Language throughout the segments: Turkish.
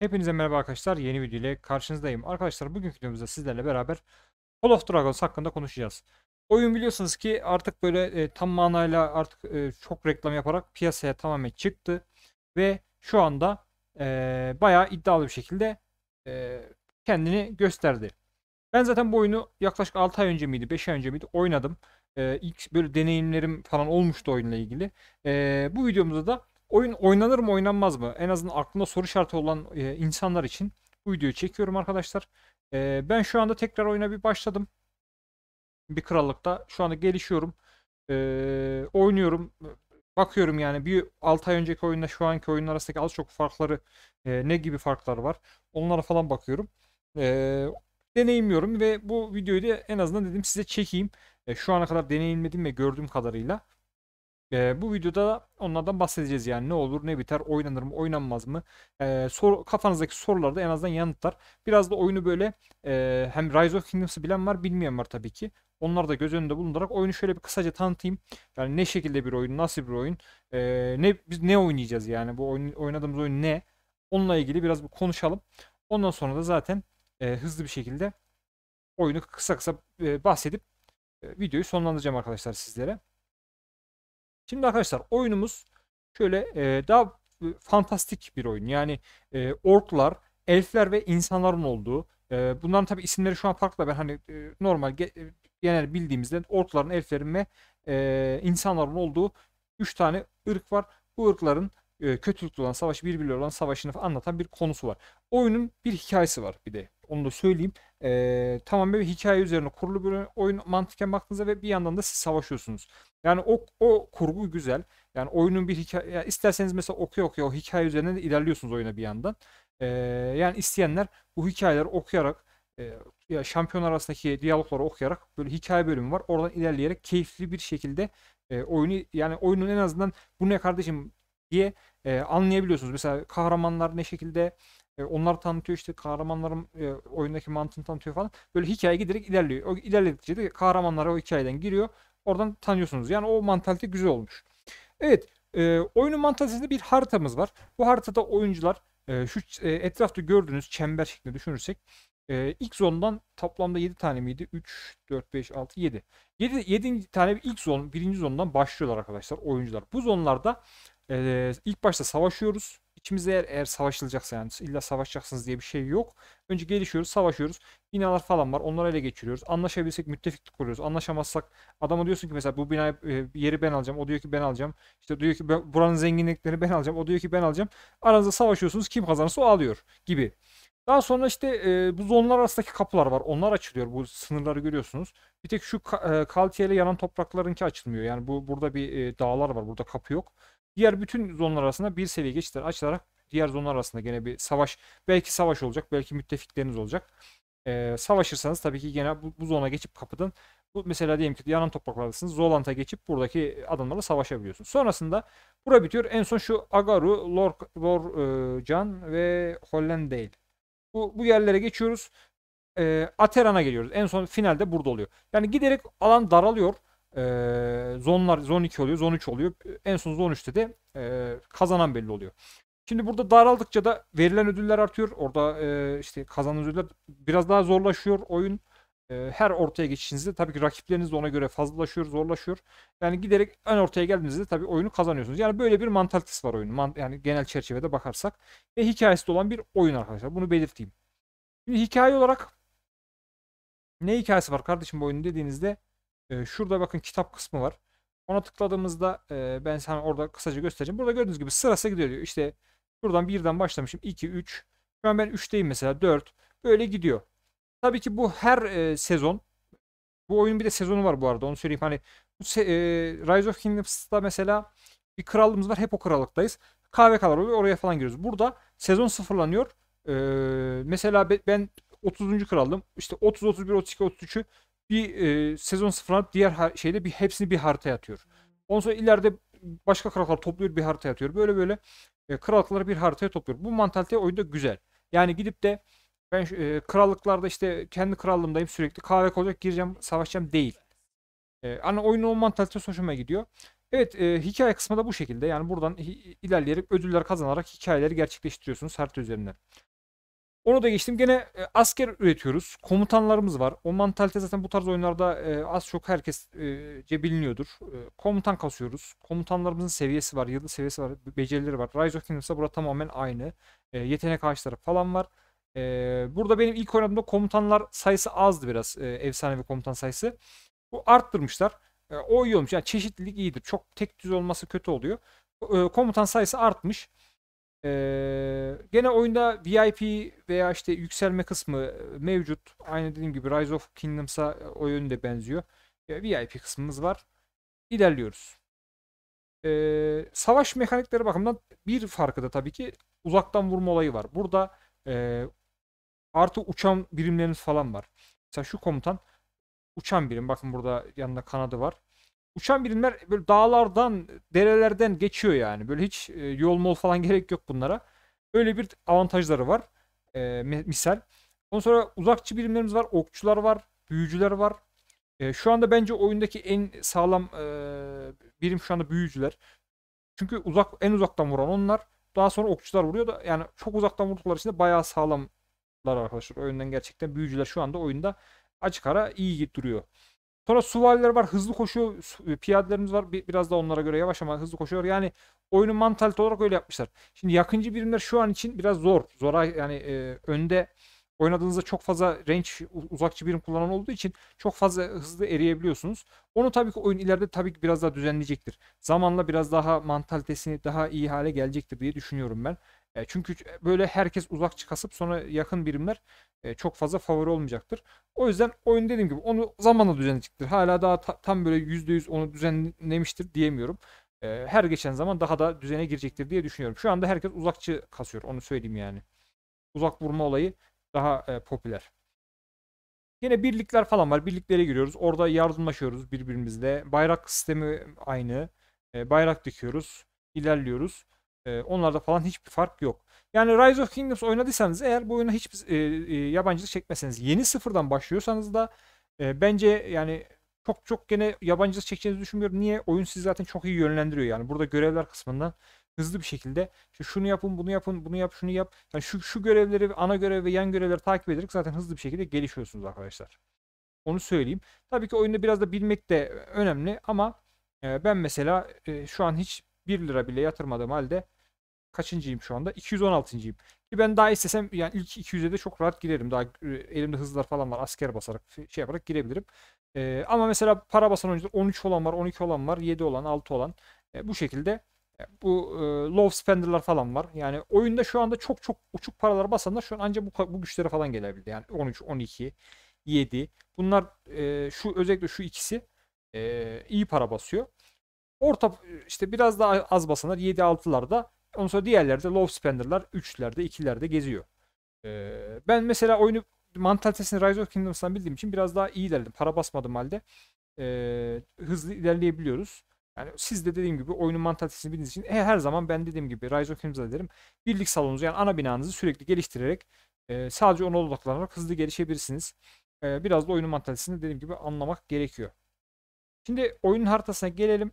Hepinize merhaba arkadaşlar. Yeni video ile karşınızdayım. Arkadaşlar bugünkü videomuzda sizlerle beraber Call of Dragons hakkında konuşacağız. Oyun biliyorsunuz ki artık böyle e, tam manayla artık e, çok reklam yaparak piyasaya tamamen çıktı. Ve şu anda e, bayağı iddialı bir şekilde e, kendini gösterdi. Ben zaten bu oyunu yaklaşık 6 ay önce miydi 5 ay önce miydi oynadım. E, ilk böyle deneyimlerim falan olmuştu oyunla ilgili. E, bu videomuzda da Oyun oynanır mı oynanmaz mı? En azından aklında soru şartı olan e, insanlar için bu videoyu çekiyorum arkadaşlar. E, ben şu anda tekrar oyuna bir başladım. Bir krallıkta. Şu anda gelişiyorum. E, oynuyorum. Bakıyorum yani bir 6 ay önceki oyunla şu anki oyun arasındaki az çok farkları e, ne gibi farklar var. Onlara falan bakıyorum. E, deneyimliyorum ve bu videoyu da en azından dedim size çekeyim. E, şu ana kadar deneyimledim ve gördüğüm kadarıyla. E, bu videoda onlardan bahsedeceğiz yani ne olur ne biter oynanır mı oynanmaz mı e, sor, kafanızdaki sorularda en azından yanıtlar. Biraz da oyunu böyle e, hem Rise of Kingdoms'ı bilen var bilmeyen var tabii ki. onlar da göz önünde bulundurarak oyunu şöyle bir kısaca tanıtayım. Yani ne şekilde bir oyun, nasıl bir oyun, e, ne biz ne oynayacağız yani bu oyun, oynadığımız oyun ne? Onunla ilgili biraz bir konuşalım. Ondan sonra da zaten e, hızlı bir şekilde oyunu kısa kısa e, bahsedip e, videoyu sonlandıracağım arkadaşlar sizlere. Şimdi arkadaşlar oyunumuz şöyle e, daha e, fantastik bir oyun. Yani e, orklar, elfler ve insanların olduğu. E, bunların tabi isimleri şu an farklı. Ben hani e, normal ge, e, genel bildiğimizde orkların, elflerin ve e, insanların olduğu 3 tane ırk var. Bu ırkların e, kötülükle olan savaş birbirleri olan savaşını anlatan bir konusu var. Oyunun bir hikayesi var bir de. Onu da söyleyeyim. E, tamamen bir hikaye üzerine kurulu bir oyun mantıken baktığınızda ve bir yandan da siz savaşıyorsunuz. Yani o, o kurgu güzel. Yani oyunun bir hikaye yani isterseniz mesela okuyor, okuya o hikaye üzerine de ilerliyorsunuz oyuna bir yandan. E, yani isteyenler bu hikayeleri okuyarak e, ya şampiyon arasındaki diyalogları okuyarak böyle hikaye bölümü var. Oradan ilerleyerek keyifli bir şekilde e, oyunu yani oyunun en azından bu ne kardeşim diye e, anlayabiliyorsunuz. Mesela kahramanlar ne şekilde e, onlar tanıtıyor işte kahramanların e, oyundaki mantığını tanıtıyor falan. Böyle hikaye giderek ilerliyor. O ilerledikçe de kahramanlara o hikayeden giriyor. Oradan tanıyorsunuz. Yani o mantalite güzel olmuş. Evet. E, oyunun mantalitesinde bir haritamız var. Bu haritada oyuncular e, şu e, etrafta gördüğünüz çember şeklinde düşünürsek e, ilk zondan toplamda 7 tane miydi? 3, 4, 5, 6, 7. 7, 7 tane ilk zon, birinci zondan başlıyorlar arkadaşlar oyuncular. Bu zonlarda e, ilk başta savaşıyoruz. İçimiz eğer, eğer savaşılacaksa yani illa savaşacaksınız diye bir şey yok. Önce gelişiyoruz, savaşıyoruz. Binalar falan var. Onları ele geçiriyoruz. Anlaşabilirsek müttefiklik kuruyoruz. Anlaşamazsak adama diyorsun ki mesela bu binayı e, yeri ben alacağım. O diyor ki ben alacağım. İşte diyor ki ben, buranın zenginliklerini ben alacağım. O diyor ki ben alacağım. Aranızda savaşıyorsunuz. Kim kazanırsa o alıyor gibi. Daha sonra işte e, bu zonlar arasındaki kapılar var. Onlar açılıyor. Bu sınırları görüyorsunuz. Bir tek şu ka- e, kaltiyeyle yanan topraklarınki açılmıyor. Yani bu burada bir e, dağlar var. Burada kapı yok. Diğer bütün zonlar arasında bir seviye geçişler açılarak diğer zonlar arasında gene bir savaş belki savaş olacak belki müttefikleriniz olacak. Ee, savaşırsanız tabii ki gene bu, bu zona geçip kapıdan bu mesela diyelim ki yanan topraklardasınız. Zolant'a geçip buradaki adamlarla savaşabiliyorsunuz. Sonrasında bura bitiyor. En son şu Agaru, Lor, Lor e, Can ve Hollandale. Bu, bu yerlere geçiyoruz. E, Ateran'a geliyoruz. En son finalde burada oluyor. Yani giderek alan daralıyor e, zonlar zon 2 oluyor, zon 3 oluyor. En son zon 3'te de e, kazanan belli oluyor. Şimdi burada daraldıkça da verilen ödüller artıyor. Orada e, işte kazanan ödüller biraz daha zorlaşıyor oyun. E, her ortaya geçişinizde tabii ki rakipleriniz de ona göre fazlalaşıyor, zorlaşıyor. Yani giderek en ortaya geldiğinizde tabii oyunu kazanıyorsunuz. Yani böyle bir mantalitesi var oyunun. Man yani genel çerçevede bakarsak. Ve hikayesi de olan bir oyun arkadaşlar. Bunu belirteyim. Şimdi hikaye olarak ne hikayesi var kardeşim bu oyunun dediğinizde e, şurada bakın kitap kısmı var. Ona tıkladığımızda e, ben sana orada kısaca göstereceğim. Burada gördüğünüz gibi sırası gidiyor diyor. İşte buradan birden başlamışım. 2, 3. Şu an ben 3'teyim mesela 4. Böyle gidiyor. Tabii ki bu her e, sezon. Bu oyunun bir de sezonu var bu arada onu söyleyeyim. Hani e, Rise of Kingdoms'ta mesela bir krallığımız var. Hep o krallıktayız. kahve KVK'lar oluyor. Oraya falan giriyoruz. Burada sezon sıfırlanıyor. Ee, mesela ben 30. kraldım. İşte 30, 31, 32, 33'ü bir e, sezon sıfırlanıp diğer şeyde bir hepsini bir haritaya atıyor. Ondan sonra ileride başka krallar topluyor bir haritaya atıyor. Böyle böyle e, krallıkları bir haritaya topluyor. Bu mantalite oyunda güzel. Yani gidip de ben e, krallıklarda işte kendi krallığımdayım sürekli kahve olacak gireceğim savaşacağım değil. E, ana hani oyunun o mantalitesi hoşuma gidiyor. Evet e, hikaye kısmı da bu şekilde. Yani buradan ilerleyerek ödüller kazanarak hikayeleri gerçekleştiriyorsunuz harita üzerinden. Onu da geçtim. Gene e, asker üretiyoruz. Komutanlarımız var. O mantalite zaten bu tarz oyunlarda e, az çok herkesce e, biliniyordur. E, komutan kasıyoruz. Komutanlarımızın seviyesi var. Yıldız seviyesi var. Becerileri var. Rise of Kingdoms'da burada tamamen aynı. E, yetenek ağaçları falan var. E, burada benim ilk oynadığımda komutanlar sayısı azdı biraz. E, efsanevi komutan sayısı. Bu arttırmışlar. E, o iyi olmuş. Yani çeşitlilik iyidir. Çok tek düz olması kötü oluyor. E, komutan sayısı artmış. Ee, gene oyunda VIP veya işte yükselme kısmı mevcut. Aynı dediğim gibi Rise of Kingdoms'a o yönde benziyor. Ee, VIP kısmımız var. İlerliyoruz. Ee, savaş mekanikleri bakımından bir farkı da tabii ki uzaktan vurma olayı var. Burada e, artı uçan birimlerimiz falan var. Mesela şu komutan uçan birim. Bakın burada yanında kanadı var uçan birimler böyle dağlardan, derelerden geçiyor yani. Böyle hiç e, yol mol falan gerek yok bunlara. Öyle bir avantajları var. E, misal. Ondan sonra uzakçı birimlerimiz var. Okçular var. Büyücüler var. E, şu anda bence oyundaki en sağlam e, birim şu anda büyücüler. Çünkü uzak en uzaktan vuran onlar. Daha sonra okçular vuruyor da yani çok uzaktan vurdukları için de bayağı sağlamlar arkadaşlar. Oyundan gerçekten büyücüler şu anda oyunda açık ara iyi duruyor. Sonra suvaliler var hızlı koşuyor. E, piyadelerimiz var biraz da onlara göre yavaş ama hızlı koşuyor. Yani oyunun mantalite olarak öyle yapmışlar. Şimdi yakıncı birimler şu an için biraz zor. Zora yani e, önde oynadığınızda çok fazla range uzakçı birim kullanan olduğu için çok fazla hızlı eriyebiliyorsunuz. Onu tabii ki oyun ileride tabii ki biraz daha düzenleyecektir. Zamanla biraz daha mantalitesini daha iyi hale gelecektir diye düşünüyorum ben. E, çünkü e, böyle herkes uzak çıkasıp sonra yakın birimler e, çok fazla favori olmayacaktır. O yüzden oyun dediğim gibi onu zamanla düzenleyecektir. Hala daha ta, tam böyle %100 onu düzenlemiştir diyemiyorum. E, her geçen zaman daha da düzene girecektir diye düşünüyorum. Şu anda herkes uzakçı kasıyor onu söyleyeyim yani. Uzak vurma olayı daha e, popüler. Yine birlikler falan var. Birliklere giriyoruz. Orada yardımlaşıyoruz birbirimizle. Bayrak sistemi aynı. E, bayrak dikiyoruz. ilerliyoruz. E, onlarda falan hiçbir fark yok. Yani Rise of Kingdoms oynadıysanız eğer bu oyuna hiçbir e, e, yabancılık çekmeseniz yeni sıfırdan başlıyorsanız da e, bence yani çok çok gene yabancılık çekeceğinizi düşünmüyorum. Niye? Oyun sizi zaten çok iyi yönlendiriyor yani. Burada görevler kısmından hızlı bir şekilde işte şunu yapın, bunu yapın, bunu yap, şunu yap. Yani şu, şu görevleri, ana görev ve yan görevleri takip ederek zaten hızlı bir şekilde gelişiyorsunuz arkadaşlar. Onu söyleyeyim. Tabii ki oyunda biraz da bilmek de önemli ama ben mesela şu an hiç 1 lira bile yatırmadığım halde kaçıncıyım şu anda? 216.yim. Ki ben daha istesem yani ilk 200'e de çok rahat girerim. Daha e, elimde hızlar falan var. Asker basarak şey yaparak girebilirim. Ee, ama mesela para basan oyuncular 13 olan var, 12 olan var, 7 olan, 6 olan. E, bu şekilde e, bu e, low spender'lar falan var. Yani oyunda şu anda çok çok uçuk paralar basanlar şu an ancak bu, bu güçlere falan gelebildi. Yani 13, 12, 7. Bunlar e, şu özellikle şu ikisi e, iyi para basıyor. Orta işte biraz daha az basanlar 7-6'larda. Ondan sonra diğerlerde de low spender'lar 3'lerde 2'lerde geziyor. Ee, ben mesela oyunu mantalitesini Rise of Kingdoms'tan bildiğim için biraz daha iyi ilerledim. Para basmadım halde. Ee, hızlı ilerleyebiliyoruz. Yani siz de dediğim gibi oyunun mantalitesini bildiğiniz için her zaman ben dediğim gibi Rise of Kingdoms'da derim. Birlik salonunuzu yani ana binanızı sürekli geliştirerek e, sadece ona odaklanarak hızlı gelişebilirsiniz. E, biraz da oyunun mantalitesini dediğim gibi anlamak gerekiyor. Şimdi oyunun haritasına gelelim.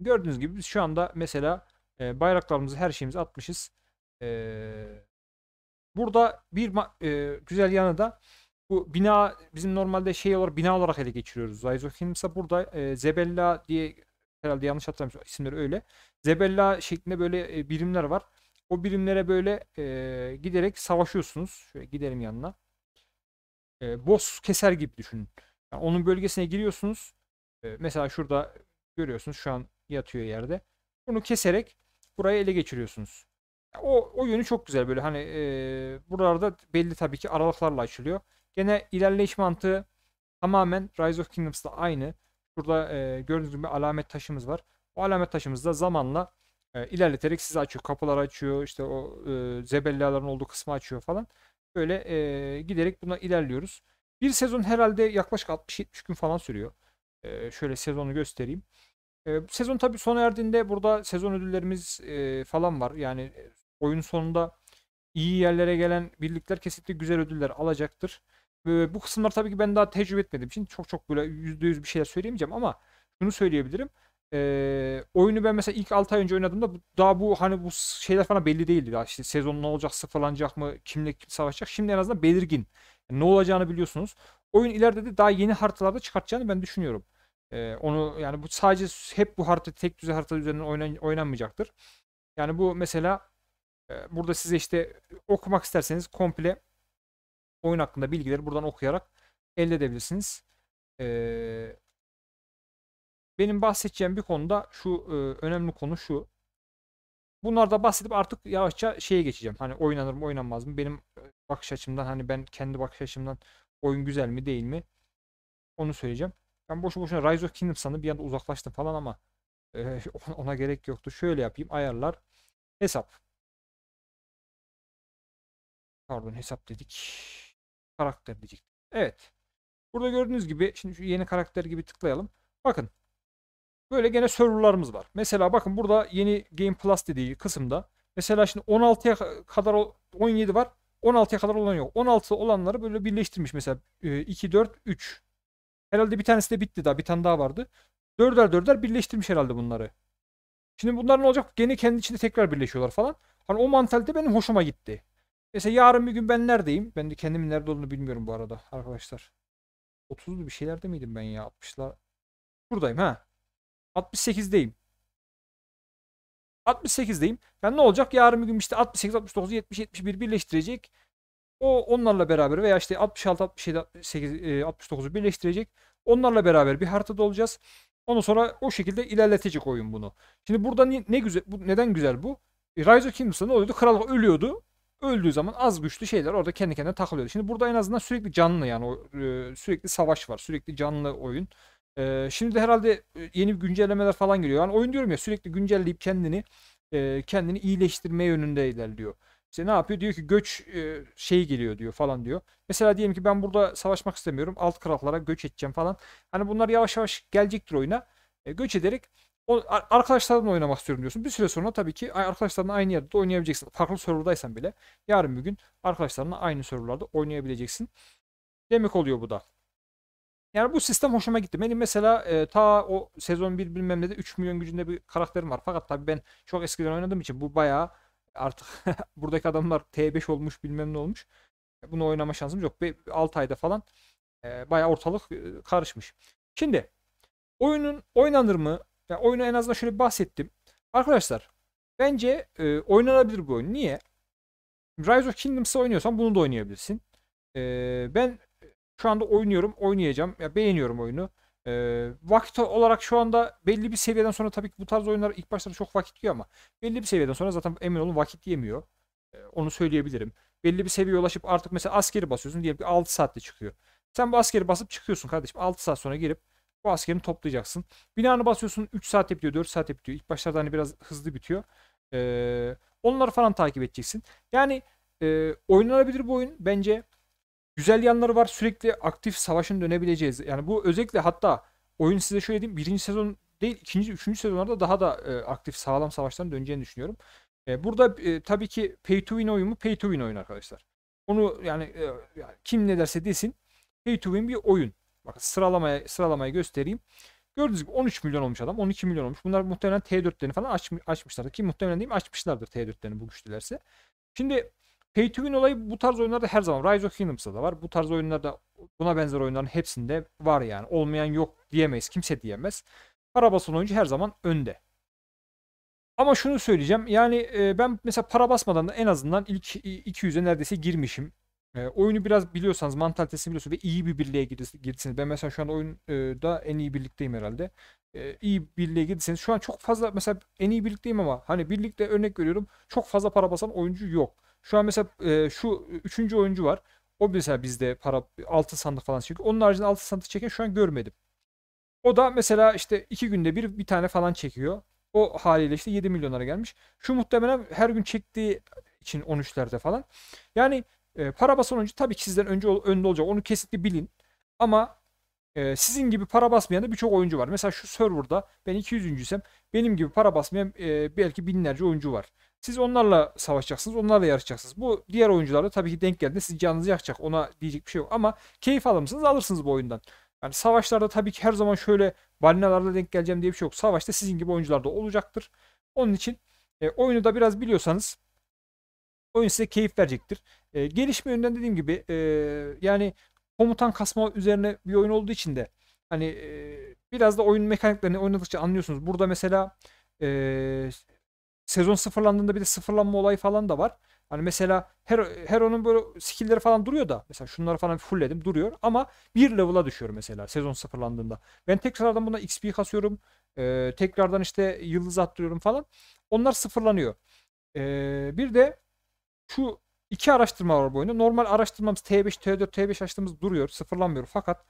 Gördüğünüz gibi biz şu anda mesela e, bayraklarımızı her şeyimizi atmışız. E, burada bir e, güzel yanı da bu bina bizim normalde şey olarak bina olarak ele geçiriyoruz. Zayzokin ise burada e, Zebella diye herhalde yanlış hatırlamış isimleri öyle. Zebella şeklinde böyle e, birimler var. O birimlere böyle e, giderek savaşıyorsunuz. Şöyle gidelim yanına. E, boss keser gibi düşünün. Yani onun bölgesine giriyorsunuz. E, mesela şurada görüyorsunuz şu an yatıyor yerde. Bunu keserek burayı ele geçiriyorsunuz. O, o yönü çok güzel böyle hani e, buralarda belli tabii ki aralıklarla açılıyor. Gene ilerleyiş mantığı tamamen Rise of Kingdoms'la aynı. Burada e, gördüğünüz gibi alamet taşımız var. O alamet taşımız da zamanla e, ilerleterek sizi açıyor. Kapılar açıyor işte o e, zebelliyaların olduğu kısmı açıyor falan. Böyle e, giderek buna ilerliyoruz. Bir sezon herhalde yaklaşık 60-70 gün falan sürüyor. E, şöyle sezonu göstereyim. E, sezon tabii sona erdiğinde burada sezon ödüllerimiz e, falan var. Yani oyun sonunda iyi yerlere gelen birlikler kesinlikle güzel ödüller alacaktır. E, bu kısımlar tabii ki ben daha tecrübe etmedim, için çok çok böyle %100 bir şeyler söyleyemeyeceğim ama şunu söyleyebilirim. E, oyunu ben mesela ilk 6 ay önce oynadığımda daha bu hani bu şeyler falan belli değildi. Daha işte sezon ne olacak, sıfırlanacak mı, kimle kim savaşacak. Şimdi en azından belirgin. Yani ne olacağını biliyorsunuz. Oyun ileride de daha yeni haritalarda çıkartacağını ben düşünüyorum. Ee, onu yani bu sadece hep bu harita tek düze harita üzerinden oynan, oynanmayacaktır. Yani bu mesela e, burada size işte okumak isterseniz komple oyun hakkında bilgileri buradan okuyarak elde edebilirsiniz. Ee, benim bahsedeceğim bir konuda şu e, önemli konu şu. Bunlarda bahsedip artık yavaşça şeye geçeceğim. Hani oynanır mı oynanmaz mı? Benim bakış açımdan hani ben kendi bakış açımdan oyun güzel mi değil mi? Onu söyleyeceğim. Ben boşu boşuna Rise of Kingdom sandım. Bir anda uzaklaştım falan ama e, ona gerek yoktu. Şöyle yapayım. Ayarlar. Hesap. Pardon hesap dedik. Karakter dedik. Evet. Burada gördüğünüz gibi şimdi şu yeni karakter gibi tıklayalım. Bakın. Böyle gene serverlarımız var. Mesela bakın burada yeni Game Plus dediği kısımda mesela şimdi 16'ya kadar 17 var. 16'ya kadar olan yok. 16 olanları böyle birleştirmiş mesela 2 4 3 Herhalde bir tanesi de bitti daha. Bir tane daha vardı. Dörder dörder birleştirmiş herhalde bunları. Şimdi bunlar ne olacak? Gene kendi içinde tekrar birleşiyorlar falan. Hani o mantalite benim hoşuma gitti. Mesela yarın bir gün ben neredeyim? Ben de kendimin nerede olduğunu bilmiyorum bu arada arkadaşlar. 30'lu bir şeylerde miydim ben ya? 60'lar. Buradayım ha. 68'deyim. 68'deyim. Ben ne olacak? Yarın bir gün işte 68, 69, 70, 71 birleştirecek. O onlarla beraber veya işte 66, 67, 68, 69'u birleştirecek. Onlarla beraber bir haritada olacağız. Ondan sonra o şekilde ilerletecek oyun bunu. Şimdi burada ne, ne güzel bu neden güzel bu? E, Rise of Kingdoms'ta ne oluyordu? kral ölüyordu. Öldüğü zaman az güçlü şeyler orada kendi kendine takılıyordu. Şimdi burada en azından sürekli canlı yani o, e, sürekli savaş var. Sürekli canlı oyun. E, şimdi de herhalde e, yeni güncellemeler falan geliyor. Yani oyun diyorum ya sürekli güncelleyip kendini e, kendini iyileştirme yönünde ilerliyor. İşte ne yapıyor? Diyor ki göç e, şeyi geliyor diyor falan diyor. Mesela diyelim ki ben burada savaşmak istemiyorum. Alt krallara göç edeceğim falan. Hani bunlar yavaş yavaş gelecektir oyuna. E, göç ederek o, arkadaşlarınla oynamak istiyorum diyorsun. Bir süre sonra tabii ki arkadaşlarınla aynı yerde oynayabileceksin. Farklı serverdaysan bile yarın bir gün arkadaşlarınla aynı serverlarda oynayabileceksin. Demek oluyor bu da. Yani bu sistem hoşuma gitti. Benim mesela e, ta o sezon 1 bilmem ne de 3 milyon gücünde bir karakterim var. Fakat tabii ben çok eskiden oynadığım için bu bayağı Artık buradaki adamlar T5 olmuş bilmem ne olmuş. E, bunu oynama şansımız yok. 6 ayda falan e, bayağı ortalık e, karışmış. Şimdi oyunun oynanır mı? Yani oyunu en azından şöyle bahsettim. Arkadaşlar bence e, oynanabilir bu oyun. Niye? Rise of Kingdoms'ı oynuyorsan bunu da oynayabilirsin. E, ben şu anda oynuyorum, oynayacağım. Ya beğeniyorum oyunu. E, vakit olarak şu anda belli bir seviyeden sonra tabii ki bu tarz oyunlar ilk başta çok vakit yiyor ama belli bir seviyeden sonra zaten emin olun vakit yemiyor. E, onu söyleyebilirim. Belli bir seviyeye ulaşıp artık mesela askeri basıyorsun diyelim ki 6 saatte çıkıyor. Sen bu askeri basıp çıkıyorsun kardeşim. 6 saat sonra girip bu askerini toplayacaksın. Binanı basıyorsun 3 saat bitiyor 4 saat bitiyor. İlk başlarda hani biraz hızlı bitiyor. Ee, onları falan takip edeceksin. Yani e, oynanabilir bu oyun bence. Güzel yanları var. Sürekli aktif savaşın dönebileceğiz. Yani bu özellikle hatta oyun size şöyle diyeyim. Birinci sezon değil ikinci, üçüncü sezonlarda daha da e, aktif sağlam savaştan döneceğini düşünüyorum. E, burada e, tabii ki pay to win oyun mu? Pay to win oyun arkadaşlar. Onu yani e, kim ne derse desin pay to win bir oyun. Bakın sıralamaya sıralamayı göstereyim. Gördüğünüz gibi 13 milyon olmuş adam. 12 milyon olmuş. Bunlar muhtemelen T4'lerini falan açmış açmışlardır. Ki muhtemelen değil mi? Açmışlardır T4'lerini bu güçlülerse. Şimdi Pay to win olayı bu tarz oyunlarda her zaman. Rise of Kingdoms'da da var. Bu tarz oyunlarda buna benzer oyunların hepsinde var yani. Olmayan yok diyemeyiz. Kimse diyemez. Para basan oyuncu her zaman önde. Ama şunu söyleyeceğim. Yani e, ben mesela para basmadan da en azından ilk 200'e neredeyse girmişim. E, oyunu biraz biliyorsanız, mantalitesini biliyorsunuz ve iyi bir birliğe girsiniz. Ben mesela şu anda oyunda e, en iyi birlikteyim herhalde. İyi birliğe girseniz şu an çok fazla mesela en iyi birlikteyim ama hani birlikte örnek veriyorum çok fazla para basan oyuncu yok. Şu an mesela e, şu üçüncü oyuncu var. O mesela bizde para altın sandık falan çekiyor. Onun haricinde altın sandık çeken şu an görmedim. O da mesela işte iki günde bir bir tane falan çekiyor. O haliyle işte 7 milyonlara gelmiş. Şu muhtemelen her gün çektiği için 13'lerde falan. Yani e, para basan oyuncu tabii ki sizden önce önde olacak. Onu kesinlikle bilin. Ama e, sizin gibi para basmayan da birçok oyuncu var. Mesela şu serverda ben 200. isem benim gibi para basmayan e, belki binlerce oyuncu var. Siz onlarla savaşacaksınız, onlarla yarışacaksınız. Bu diğer oyuncularla tabii ki denk geldiğinde siz canınızı yakacak. Ona diyecek bir şey yok ama keyif alırsınız, Alırsınız bu oyundan. Yani savaşlarda tabii ki her zaman şöyle balinalarla denk geleceğim diye bir şey yok. Savaşta sizin gibi oyuncular da olacaktır. Onun için e, oyunu da biraz biliyorsanız oyun size keyif verecektir. E, gelişme yönünden dediğim gibi e, yani komutan kasma üzerine bir oyun olduğu için de hani e, biraz da oyun mekaniklerini oynadıkça anlıyorsunuz. Burada mesela e, sezon sıfırlandığında bir de sıfırlanma olayı falan da var. Hani mesela her onun böyle skill'leri falan duruyor da mesela şunları falan fullledim duruyor ama bir level'a düşüyor mesela sezon sıfırlandığında. Ben tekrardan buna XP kasıyorum. E, tekrardan işte yıldız attırıyorum falan. Onlar sıfırlanıyor. E, bir de şu iki araştırma var bu oyunda. Normal araştırmamız T5, T4, T5 açtığımız duruyor. Sıfırlanmıyor. Fakat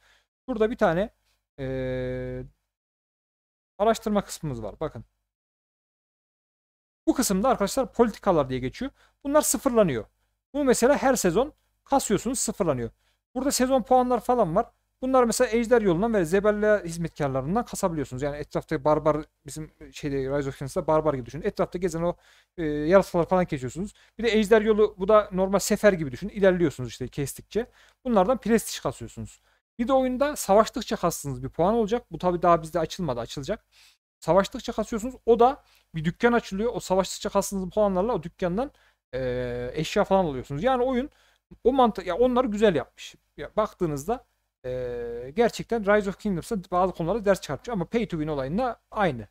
burada bir tane e, araştırma kısmımız var. Bakın bu kısımda arkadaşlar politikalar diye geçiyor. Bunlar sıfırlanıyor. Bunu mesela her sezon kasıyorsunuz sıfırlanıyor. Burada sezon puanlar falan var. Bunlar mesela ejder yolundan ve zebelle hizmetkarlarından kasabiliyorsunuz. Yani etrafta barbar bizim şeyde Rise of Kings'da barbar gibi düşünün. Etrafta gezen o e, yarasalar falan kesiyorsunuz. Bir de ejder yolu bu da normal sefer gibi düşünün. İlerliyorsunuz işte kestikçe. Bunlardan prestij kasıyorsunuz. Bir de oyunda savaştıkça kastığınız bir puan olacak. Bu tabi daha bizde açılmadı açılacak. Savaştıkça kasıyorsunuz. O da bir dükkan açılıyor. O savaştıkça kastığınız puanlarla o dükkandan e, eşya falan alıyorsunuz. Yani oyun o mantı ya onları güzel yapmış. Ya baktığınızda e, gerçekten Rise of Kingdoms'a bazı konularda ders çıkartmış ama pay to win olayında aynı.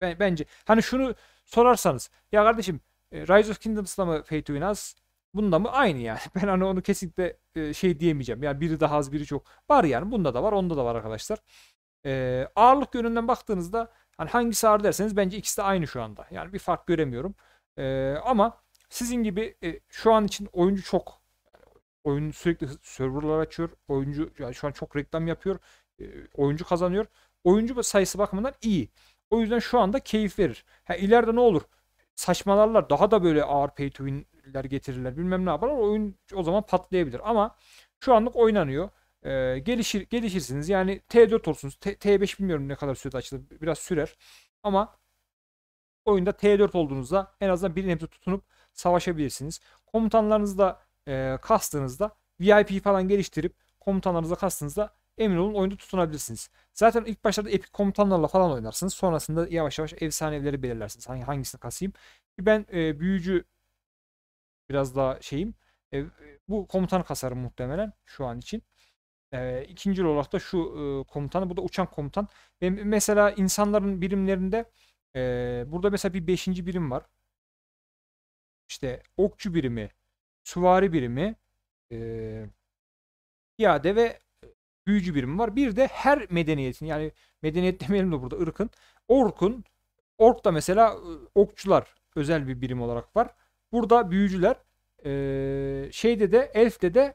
Ben, bence hani şunu sorarsanız ya kardeşim e, Rise of Kingdoms'la mı pay to win az? Bunda mı? Aynı yani. Ben hani onu kesinlikle e, şey diyemeyeceğim. Yani biri daha az biri çok. Var yani. Bunda da var. Onda da var arkadaşlar. E, ağırlık yönünden baktığınızda Hani hangisi ağır derseniz bence ikisi de aynı şu anda. Yani bir fark göremiyorum. E, ama sizin gibi e, şu an için oyuncu çok oyun sürekli serverlar açıyor. Oyuncu yani şu an çok reklam yapıyor. E, oyuncu kazanıyor. Oyuncu sayısı bakımından iyi. O yüzden şu anda keyif verir. Ha, ileride ne olur? Saçmalarlar. Daha da böyle ağır pay to win'ler getirirler. Bilmem ne yaparlar. Oyun o zaman patlayabilir. Ama şu anlık oynanıyor e, gelişir gelişirsiniz. Yani T4 olsunuz. T, T5 bilmiyorum ne kadar sürede açılır. Biraz sürer. Ama oyunda T4 olduğunuzda en azından bir nebze tutunup savaşabilirsiniz. Komutanlarınızı da e, kastığınızda VIP falan geliştirip komutanlarınızı kastığınızda emin olun oyunda tutunabilirsiniz. Zaten ilk başlarda epik komutanlarla falan oynarsınız. Sonrasında yavaş yavaş efsane evleri belirlersiniz. Hangi, hangisini kasayım. Ben e, büyücü biraz daha şeyim. E, bu komutan kasarım muhtemelen şu an için. E, ikinci olarak da şu komutanı, e, komutan, bu da uçan komutan. Ve mesela insanların birimlerinde e, burada mesela bir beşinci birim var. işte okçu birimi, süvari birimi, e, piyade ve büyücü birimi var. Bir de her medeniyetin yani medeniyet demeyelim de burada ırkın, orkun, ork da mesela e, okçular özel bir birim olarak var. Burada büyücüler, şeyde de elfte de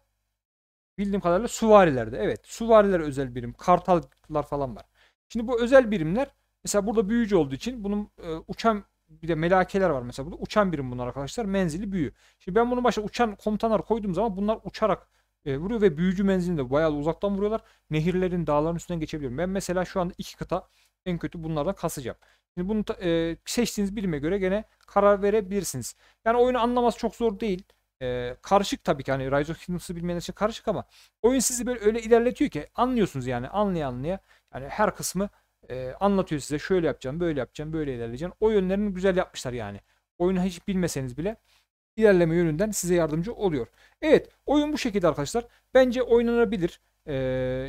Bildiğim kadarıyla suvarilerde. Evet suvarilere özel birim. Kartallar falan var. Şimdi bu özel birimler mesela burada büyücü olduğu için bunun e, uçan bir de melakeler var mesela burada. Uçan birim bunlar arkadaşlar. Menzili büyü. Şimdi ben bunun başına uçan komutanlar koyduğum zaman bunlar uçarak e, vuruyor ve büyücü menzilinde bayağı uzaktan vuruyorlar. Nehirlerin, dağların üstünden geçebiliyorum. Ben mesela şu anda iki kıta en kötü bunlardan kasacağım. Şimdi bunu e, seçtiğiniz birime göre gene karar verebilirsiniz. Yani oyunu anlaması çok zor değil e, karışık tabii ki hani Rise of Kingdoms'ı bilmeyenler için karışık ama oyun sizi böyle öyle ilerletiyor ki anlıyorsunuz yani anlaya anlaya yani her kısmı e, anlatıyor size şöyle yapacağım böyle yapacağım böyle ilerleyeceğim o yönlerini güzel yapmışlar yani oyunu hiç bilmeseniz bile ilerleme yönünden size yardımcı oluyor. Evet oyun bu şekilde arkadaşlar bence oynanabilir e,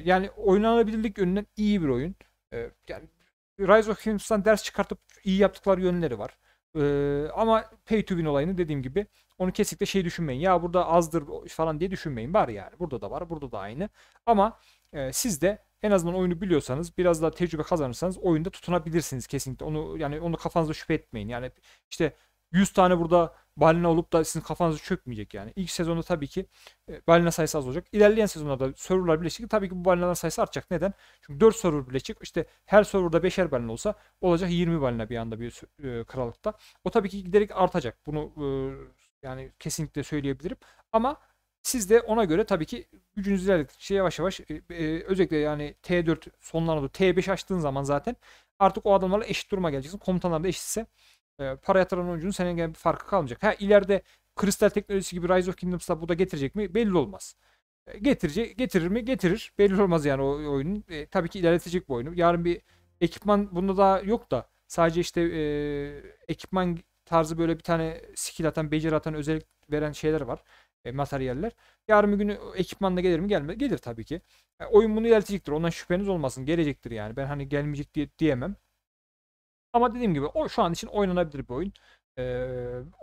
yani oynanabilirlik yönünden iyi bir oyun e, yani Rise of Kingdoms'tan ders çıkartıp iyi yaptıkları yönleri var. Ee, ama pay to win olayını dediğim gibi onu kesinlikle şey düşünmeyin. Ya burada azdır falan diye düşünmeyin. Var yani. Burada da var. Burada da aynı. Ama e, siz de en azından oyunu biliyorsanız biraz daha tecrübe kazanırsanız oyunda tutunabilirsiniz kesinlikle. Onu yani onu kafanızda şüphe etmeyin. Yani işte 100 tane burada balina olup da sizin kafanızı çökmeyecek yani. İlk sezonda tabii ki e, balina sayısı az olacak. İlerleyen sezonlarda serverlar birleşecek. Tabii ki bu balinaların sayısı artacak. Neden? Çünkü 4 server birleşecek. İşte her serverda 5'er balina olsa olacak 20 balina bir anda bir e, krallıkta. O tabii ki giderek artacak. Bunu e, yani kesinlikle söyleyebilirim. Ama siz de ona göre tabii ki gücünüz ilerledikçe yavaş yavaş özellikle yani T4 sonlarına doğru T5 açtığın zaman zaten artık o adamlarla eşit duruma geleceksin. Komutanlar da eşitse ee, para yatıran oyuncunun senin gibi bir farkı kalmayacak. Ha ileride kristal teknolojisi gibi Rise of Kingdoms'la bu da getirecek mi? Belli olmaz. E, ee, getirecek, getirir mi? Getirir. Belli olmaz yani o oyunun. E, tabii ki ilerletecek bu oyunu. Yarın bir ekipman bunda daha yok da sadece işte e, ekipman tarzı böyle bir tane skill atan, beceri atan, özellik veren şeyler var. E, materyaller. Yarın bir gün ekipmanla gelir mi? Gelmez. Gelir tabii ki. E, oyun bunu ilerletecektir. Ondan şüpheniz olmasın. Gelecektir yani. Ben hani gelmeyecek diye diyemem. Ama dediğim gibi o şu an için oynanabilir bir oyun. Ee,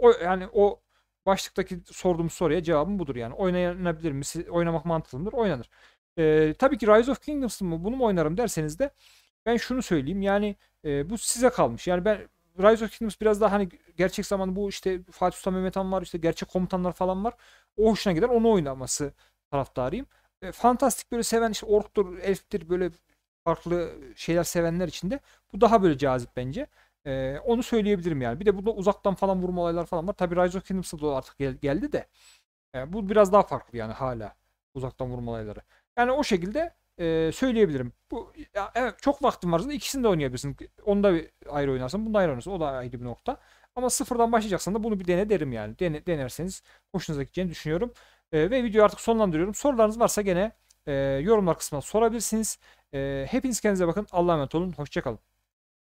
o, yani o başlıktaki sorduğum soruya cevabım budur yani. Oynanabilir mi? Oynamak mantıklı mıdır? Oynanır. Ee, tabii ki Rise of Kingdoms mı bunu mu oynarım derseniz de ben şunu söyleyeyim yani e, bu size kalmış. Yani ben Rise of Kingdoms biraz daha hani gerçek zamanlı bu işte Fatih Sultan Mehmet Han var işte gerçek komutanlar falan var. O hoşuna gider onu oynaması taraftarıyım. E, fantastik böyle seven işte orktur, elftir böyle farklı şeyler sevenler için de bu daha böyle cazip bence. Ee, onu söyleyebilirim yani. Bir de burada uzaktan falan vurma olaylar falan var. Tabi Rise of Kingdoms'a da artık gel- geldi de e, bu biraz daha farklı yani hala uzaktan vurma olayları. Yani o şekilde e, söyleyebilirim. Bu ya, evet, çok vaktim varsa ikisini de oynayabilirsin. Onu da ayrı oynarsın, bunu da ayrı oynarsın. O da ayrı bir nokta. Ama sıfırdan başlayacaksan da bunu bir dene derim yani. Dene, denerseniz hoşunuza gideceğini düşünüyorum. E, ve videoyu artık sonlandırıyorum. Sorularınız varsa gene e, yorumlar kısmına sorabilirsiniz. E, hepiniz kendinize bakın. Allah'a emanet olun. Hoşçakalın.